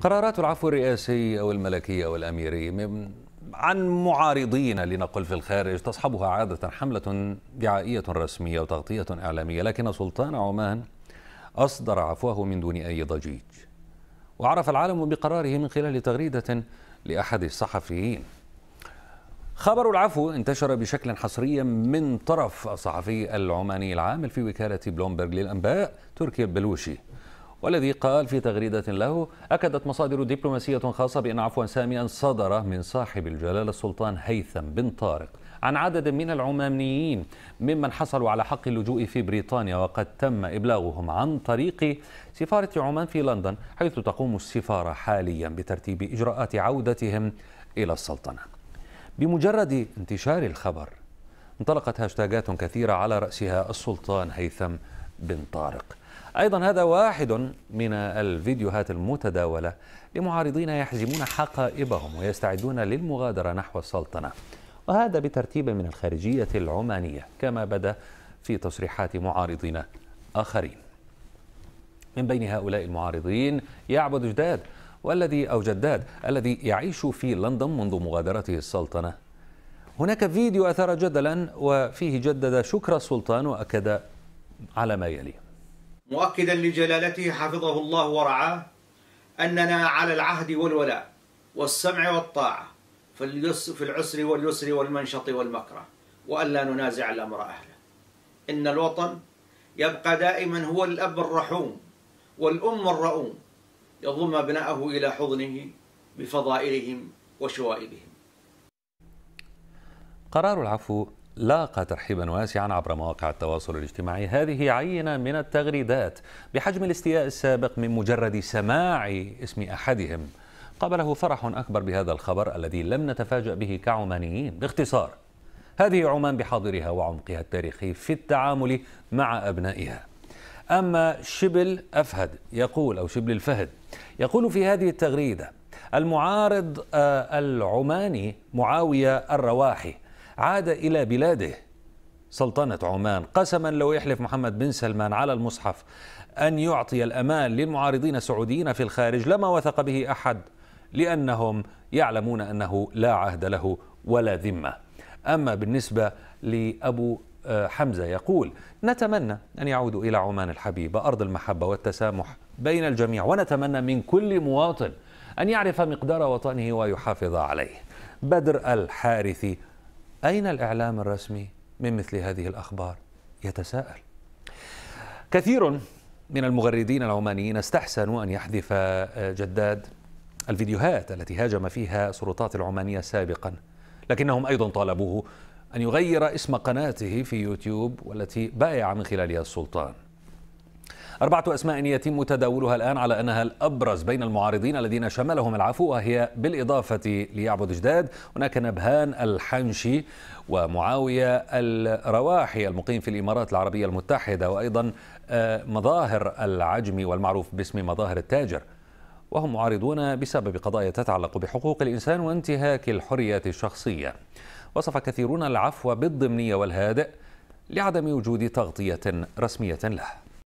قرارات العفو الرئاسي أو الملكي أو الأميري عن معارضين لنقل في الخارج تصحبها عادة حملة دعائية رسمية وتغطية إعلامية لكن سلطان عمان أصدر عفوه من دون أي ضجيج وعرف العالم بقراره من خلال تغريدة لأحد الصحفيين خبر العفو انتشر بشكل حصري من طرف الصحفي العماني العامل في وكالة بلومبرغ للأنباء تركي البلوشي والذي قال في تغريدة له أكدت مصادر دبلوماسية خاصة بأن عفوا ساميا صدر من صاحب الجلالة السلطان هيثم بن طارق عن عدد من العمانيين ممن حصلوا على حق اللجوء في بريطانيا وقد تم إبلاغهم عن طريق سفارة عمان في لندن حيث تقوم السفارة حاليا بترتيب إجراءات عودتهم إلى السلطنة بمجرد انتشار الخبر انطلقت هاشتاجات كثيرة على رأسها السلطان هيثم بن طارق أيضا هذا واحد من الفيديوهات المتداولة لمعارضين يحزمون حقائبهم ويستعدون للمغادرة نحو السلطنة وهذا بترتيب من الخارجية العمانية كما بدا في تصريحات معارضين آخرين من بين هؤلاء المعارضين يعبد جداد والذي أو جداد الذي يعيش في لندن منذ مغادرته السلطنة هناك فيديو أثار جدلا وفيه جدد شكر السلطان وأكد على ما يلي مؤكدا لجلالته حفظه الله ورعاه أننا على العهد والولاء والسمع والطاعة في العسر واليسر والمنشط والمكره وألا ننازع الأمر أهله إن الوطن يبقى دائما هو الأب الرحوم والأم الرؤوم يضم أبناءه إلى حضنه بفضائلهم وشوائبهم قرار العفو لاقى ترحيبا واسعا عبر مواقع التواصل الاجتماعي هذه عينة من التغريدات بحجم الاستياء السابق من مجرد سماع اسم أحدهم قبله فرح أكبر بهذا الخبر الذي لم نتفاجأ به كعمانيين باختصار هذه عمان بحاضرها وعمقها التاريخي في التعامل مع أبنائها أما شبل أفهد يقول أو شبل الفهد يقول في هذه التغريدة المعارض آه، العماني معاوية الرواحي عاد إلى بلاده سلطنة عمان قسما لو يحلف محمد بن سلمان على المصحف أن يعطي الأمان للمعارضين السعوديين في الخارج لما وثق به أحد لأنهم يعلمون أنه لا عهد له ولا ذمة أما بالنسبة لأبو آه، حمزة يقول نتمنى أن يعودوا إلى عمان الحبيبة أرض المحبة والتسامح بين الجميع ونتمنى من كل مواطن أن يعرف مقدار وطنه ويحافظ عليه بدر الحارثي أين الإعلام الرسمي من مثل هذه الأخبار؟ يتساءل كثير من المغردين العمانيين استحسنوا أن يحذف آه، جداد الفيديوهات التي هاجم فيها سلطات العمانية سابقا لكنهم أيضا طالبوه أن يغير اسم قناته في يوتيوب والتي بايع من خلالها السلطان أربعة أسماء يتم تداولها الآن على أنها الأبرز بين المعارضين الذين شملهم العفو وهي بالإضافة ليعبد جداد هناك نبهان الحنشي ومعاوية الرواحي المقيم في الإمارات العربية المتحدة وأيضا آه، مظاهر العجمي والمعروف باسم مظاهر التاجر وهم معارضون بسبب قضايا تتعلق بحقوق الإنسان وانتهاك الحريات الشخصية وصف كثيرون العفو بالضمنية والهادئ لعدم وجود تغطية رسمية له